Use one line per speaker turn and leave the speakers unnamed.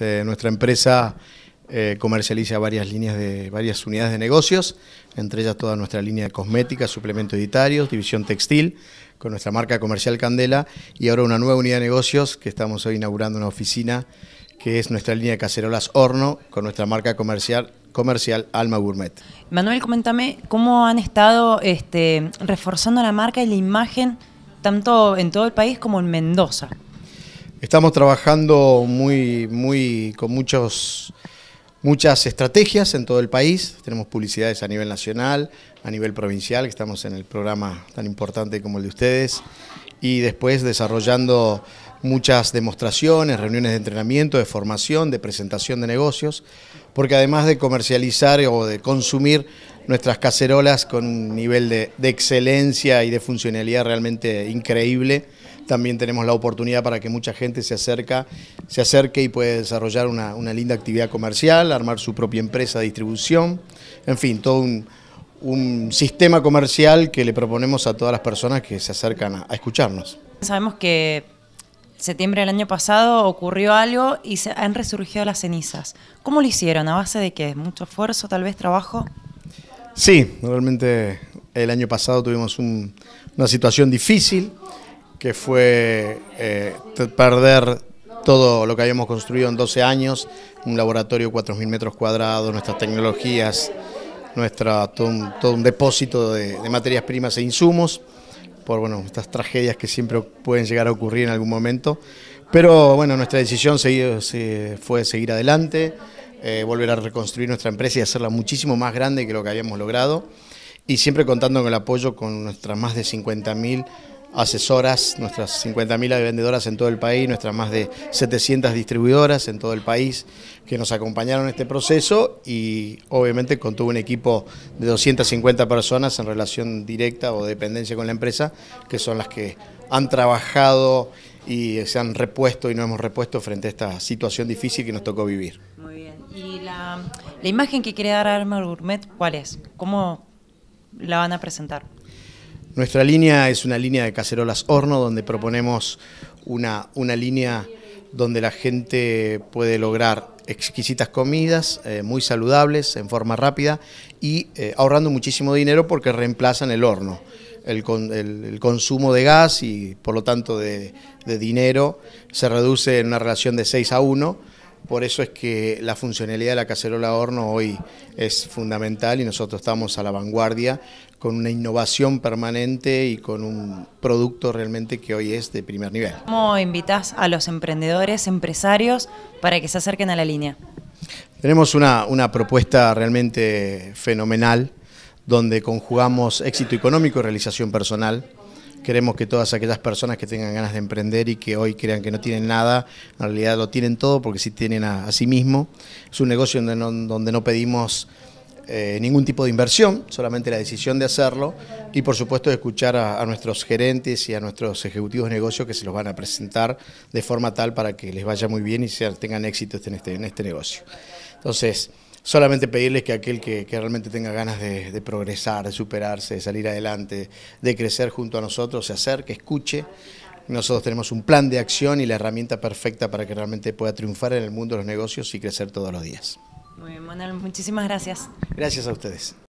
Eh, nuestra empresa eh, comercializa varias líneas de varias unidades de negocios, entre ellas toda nuestra línea de cosmética, suplementos editarios, división textil, con nuestra marca comercial Candela y ahora una nueva unidad de negocios que estamos hoy inaugurando una oficina que es nuestra línea de cacerolas horno con nuestra marca comercial comercial Alma Gourmet.
Manuel, coméntame cómo han estado este, reforzando la marca y la imagen tanto en todo el país como en Mendoza.
Estamos trabajando muy, muy, con muchos, muchas estrategias en todo el país. Tenemos publicidades a nivel nacional, a nivel provincial, que estamos en el programa tan importante como el de ustedes. Y después desarrollando muchas demostraciones, reuniones de entrenamiento, de formación, de presentación de negocios, porque además de comercializar o de consumir nuestras cacerolas con un nivel de excelencia y de funcionalidad realmente increíble, también tenemos la oportunidad para que mucha gente se, acerca, se acerque y pueda desarrollar una, linda actividad comercial, armar su propia empresa de distribución, en fin, todo un, sistema comercial que le proponemos a todas las personas que se acercan a, escucharnos.
Sabemos que septiembre del año pasado ocurrió algo y se han resurgido las cenizas. ¿Cómo lo hicieron? ¿A base de qué? ¿Mucho esfuerzo, tal vez trabajo?
Sí, realmente el año pasado tuvimos una situación difícil que fue eh, perder todo lo que habíamos construido en 12 años, un laboratorio de 4.000 metros cuadrados, nuestras tecnologías, nuestra, todo, un, depósito de, materias primas e insumos, por bueno, estas tragedias que siempre pueden llegar a ocurrir en algún momento. Pero bueno, nuestra decisión fue seguir adelante, eh, volver a reconstruir nuestra empresa y hacerla muchísimo más grande que lo que habíamos logrado, y siempre contando con el apoyo con nuestras más de 50.000 asesoras, nuestras 50.000 vendedoras en todo el país, nuestras más de 700 distribuidoras en todo el país que nos acompañaron en este proceso y obviamente contuvo un equipo de 250 personas en relación directa o dependencia con la empresa, que son las que han trabajado y se han repuesto y no hemos repuesto frente a esta situación difícil que nos tocó vivir. Muy
bien. ¿Y la, imagen que quiere dar Arma Gourmet cuál es? ¿Cómo la van a presentar?
Nuestra línea es una línea de cacerolas horno donde proponemos una, línea donde la gente puede lograr exquisitas comidas, eh, muy saludables, en forma rápida y eh, ahorrando muchísimo dinero porque reemplazan el horno, el, consumo de gas y por lo tanto de, de dinero se reduce en una relación de 6 a 1 por eso es que la funcionalidad de la cacerola horno hoy es fundamental y nosotros estamos a la vanguardia con una innovación permanente y con un producto realmente que hoy es de primer nivel.
¿Cómo invitas a los emprendedores, empresarios, para que se acerquen a la línea?
Tenemos una, una propuesta realmente fenomenal donde conjugamos éxito económico y realización personal. Queremos que todas aquellas personas que tengan ganas de emprender y que hoy crean que no tienen nada, en realidad lo tienen todo porque sí tienen a, sí mismo. Es un negocio donde no, pedimos eh, ningún tipo de inversión, solamente la decisión de hacerlo y por supuesto escuchar a, nuestros gerentes y a nuestros ejecutivos de negocio que se los van a presentar de forma tal para que les vaya muy bien y tengan éxito este, en este, en este negocio. Entonces, solamente pedirles que aquel que, realmente tenga ganas de, de, progresar, de superarse, de salir adelante, de crecer junto a nosotros, se acerque, escuche. Nosotros tenemos un plan de acción y la herramienta perfecta para que realmente pueda triunfar en el mundo de los negocios y crecer todos los días.
Muy bien, Manuel, muchísimas gracias.
Gracias a ustedes.